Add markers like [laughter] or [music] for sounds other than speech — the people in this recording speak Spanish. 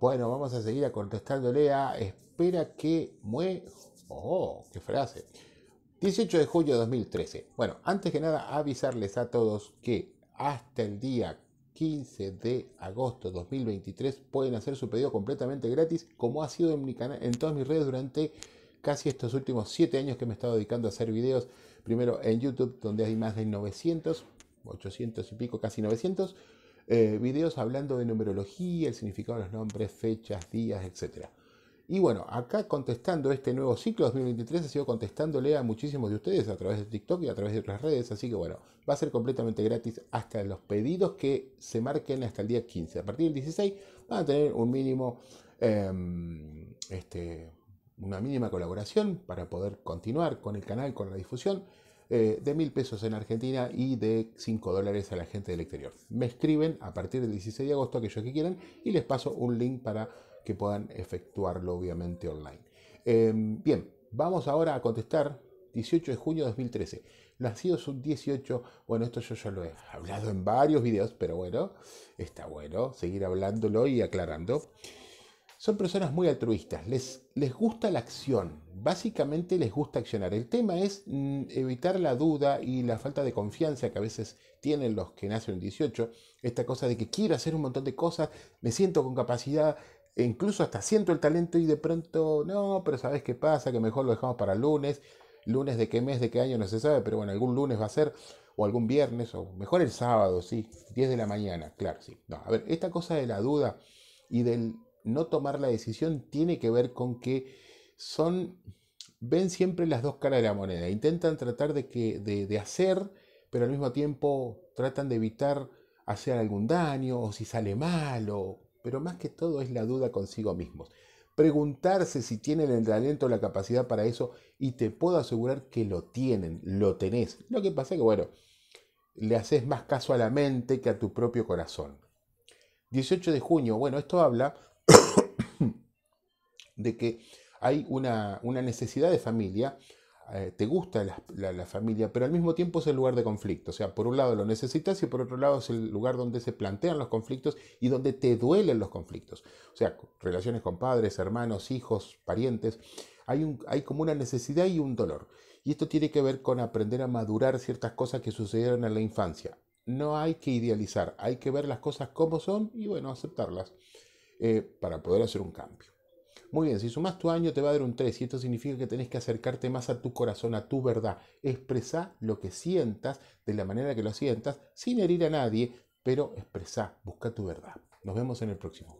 Bueno, vamos a seguir a contestándole a espera que mue... Oh, qué frase. 18 de julio de 2013. Bueno, antes que nada avisarles a todos que hasta el día 15 de agosto de 2023 pueden hacer su pedido completamente gratis, como ha sido en, mi canal, en todas mis redes durante casi estos últimos 7 años que me he estado dedicando a hacer videos, primero en YouTube, donde hay más de 900, 800 y pico, casi 900, eh, videos hablando de numerología, el significado de los nombres, fechas, días, etc. Y bueno, acá contestando este nuevo ciclo 2023, he sido contestándole a muchísimos de ustedes a través de TikTok y a través de otras redes, así que bueno, va a ser completamente gratis hasta los pedidos que se marquen hasta el día 15. A partir del 16 van a tener un mínimo, em, este, una mínima colaboración para poder continuar con el canal, con la difusión. Eh, de mil pesos en Argentina y de 5 dólares a la gente del exterior. Me escriben a partir del 16 de agosto aquellos que quieran y les paso un link para que puedan efectuarlo obviamente online. Em, bien, vamos ahora a contestar 18 de junio de 2013. Nacidos sub-18, bueno, esto yo ya lo he hablado en varios videos, pero bueno, está bueno seguir hablándolo y aclarando. Son personas muy altruistas, les, les gusta la acción, básicamente les gusta accionar. El tema es mm, evitar la duda y la falta de confianza que a veces tienen los que nacen en 18. Esta cosa de que quiero hacer un montón de cosas, me siento con capacidad, e incluso hasta siento el talento y de pronto, no, pero ¿sabes qué pasa? Que mejor lo dejamos para lunes. Lunes de qué mes, de qué año, no se sabe, pero bueno, algún lunes va a ser, o algún viernes, o mejor el sábado, sí, 10 de la mañana, claro, sí. No, a ver, esta cosa de la duda y del no tomar la decisión tiene que ver con que son, ven siempre las dos caras de la moneda, intentan tratar de, que, de, hacer, pero al mismo tiempo tratan de evitar hacer algún daño o si sale malo, pero más que todo es la duda consigo mismos. Preguntarse si tienen el talento o la capacidad para eso y te puedo asegurar que lo tienen, lo tenés. Lo que pasa es que, bueno, le haces más caso a la mente que a tu propio corazón. 18 de junio, bueno, esto habla [coughs] de que hay una, necesidad de familia, eh, te gusta la, familia, pero al mismo tiempo es el lugar de conflicto. O sea, por un lado lo necesitas y por otro lado es el lugar donde se plantean los conflictos y donde te duelen los conflictos. O sea, relaciones con padres, hermanos, hijos, parientes. Hay, un, hay como una necesidad y un dolor. Y esto tiene que ver con aprender a madurar ciertas cosas que sucedieron en la infancia. No hay que idealizar, hay que ver las cosas como son y bueno, aceptarlas eh, para poder hacer un cambio. Muy bien, si sumas tu año te va a dar un 3 y esto significa que tenés que acercarte más a tu corazón, a tu verdad. Expresá lo que sientas de la manera que lo sientas, sin herir a nadie, pero expresá, busca tu verdad. Nos vemos en el próximo.